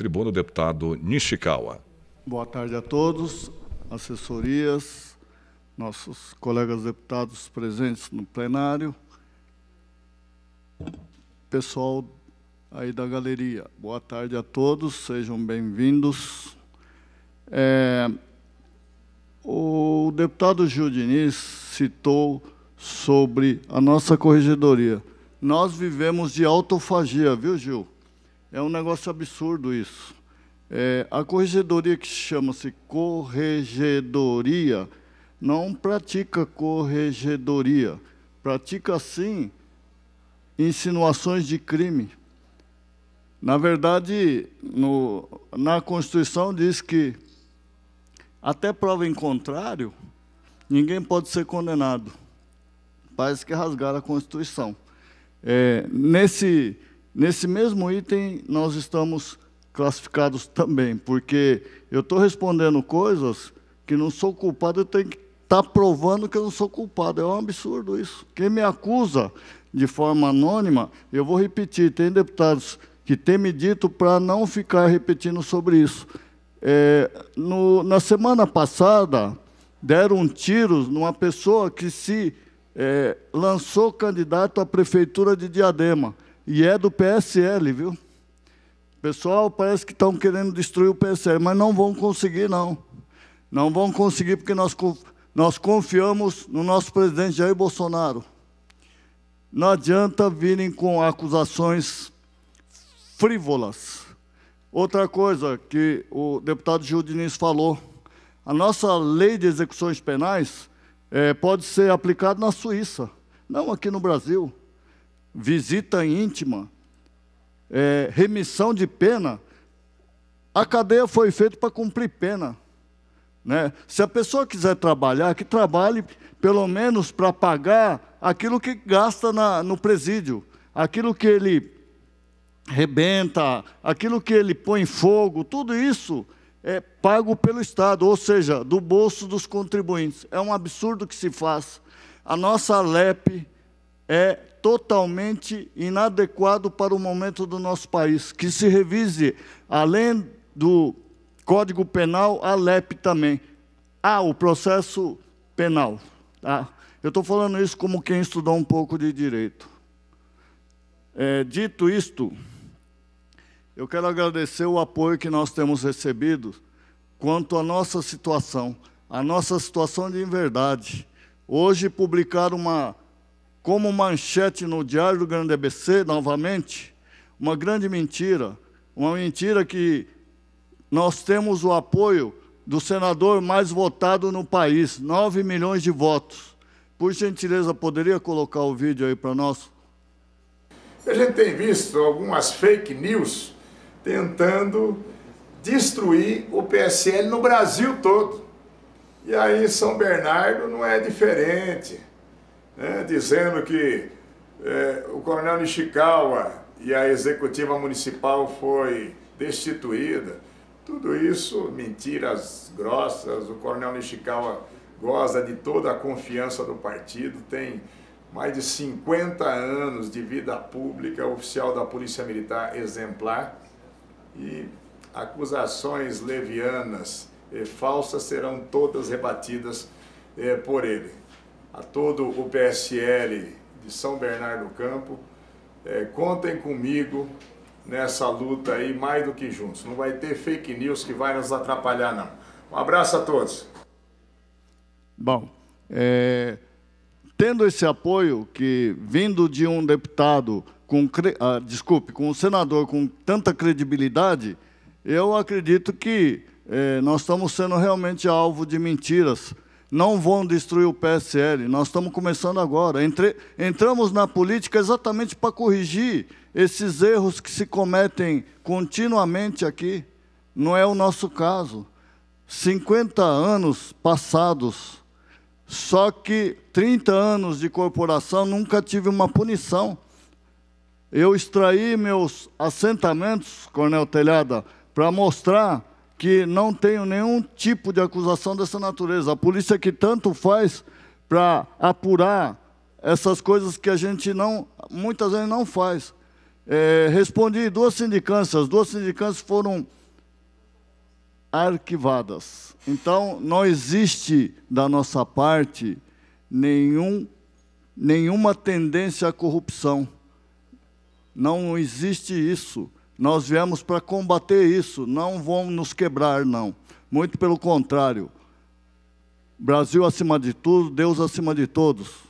tribuna deputado Nishikawa. Boa tarde a todos, assessorias, nossos colegas deputados presentes no plenário, pessoal aí da galeria. Boa tarde a todos, sejam bem-vindos. É, o deputado Gil Diniz citou sobre a nossa corregedoria. Nós vivemos de autofagia, viu, Gil? É um negócio absurdo isso. É, a corregedoria que chama-se corregedoria não pratica corregedoria, pratica sim insinuações de crime. Na verdade, no, na Constituição diz que até prova em contrário, ninguém pode ser condenado. Parece que rasgaram a Constituição. É, nesse Nesse mesmo item, nós estamos classificados também, porque eu estou respondendo coisas que não sou culpado, eu tenho que estar tá provando que eu não sou culpado. É um absurdo isso. Quem me acusa de forma anônima, eu vou repetir, tem deputados que têm me dito para não ficar repetindo sobre isso. É, no, na semana passada, deram um tiro numa pessoa que se é, lançou candidato à prefeitura de Diadema. E é do PSL, viu? Pessoal, parece que estão querendo destruir o PSL, mas não vão conseguir, não. Não vão conseguir porque nós, nós confiamos no nosso presidente Jair Bolsonaro. Não adianta virem com acusações frívolas. Outra coisa que o deputado Gil Diniz falou, a nossa lei de execuções penais é, pode ser aplicada na Suíça, não aqui no Brasil visita íntima, é, remissão de pena, a cadeia foi feita para cumprir pena. Né? Se a pessoa quiser trabalhar, que trabalhe pelo menos para pagar aquilo que gasta na, no presídio, aquilo que ele rebenta, aquilo que ele põe em fogo, tudo isso é pago pelo Estado, ou seja, do bolso dos contribuintes. É um absurdo que se faz. A nossa LEP, é totalmente inadequado para o momento do nosso país. Que se revise, além do Código Penal, a LEP também. Ah, o processo penal. Tá? Eu estou falando isso como quem estudou um pouco de direito. É, dito isto, eu quero agradecer o apoio que nós temos recebido quanto à nossa situação, a nossa situação de inverdade. Hoje publicaram uma como manchete no Diário do Grande ABC, novamente, uma grande mentira, uma mentira que nós temos o apoio do senador mais votado no país, 9 milhões de votos. Por gentileza, poderia colocar o vídeo aí para nós? A gente tem visto algumas fake news tentando destruir o PSL no Brasil todo. E aí São Bernardo não é diferente né, dizendo que é, o coronel Nishikawa e a executiva municipal foi destituída. Tudo isso mentiras grossas. O coronel Nishikawa goza de toda a confiança do partido, tem mais de 50 anos de vida pública, oficial da Polícia Militar exemplar e acusações levianas e falsas serão todas rebatidas é, por ele a todo o PSL de São Bernardo do Campo. É, contem comigo nessa luta aí, mais do que juntos. Não vai ter fake news que vai nos atrapalhar, não. Um abraço a todos. Bom, é, tendo esse apoio que vindo de um deputado com, ah, desculpe, com um senador com tanta credibilidade, eu acredito que é, nós estamos sendo realmente alvo de mentiras não vão destruir o PSL. Nós estamos começando agora. Entre, entramos na política exatamente para corrigir esses erros que se cometem continuamente aqui. Não é o nosso caso. 50 anos passados, só que 30 anos de corporação, nunca tive uma punição. Eu extraí meus assentamentos, Coronel Telhada, para mostrar que não tenho nenhum tipo de acusação dessa natureza. A polícia que tanto faz para apurar essas coisas que a gente não, muitas vezes não faz. É, respondi duas sindicâncias, duas sindicâncias foram arquivadas. Então, não existe da nossa parte nenhum, nenhuma tendência à corrupção. Não existe isso. Nós viemos para combater isso, não vão nos quebrar, não. Muito pelo contrário. Brasil acima de tudo, Deus acima de todos.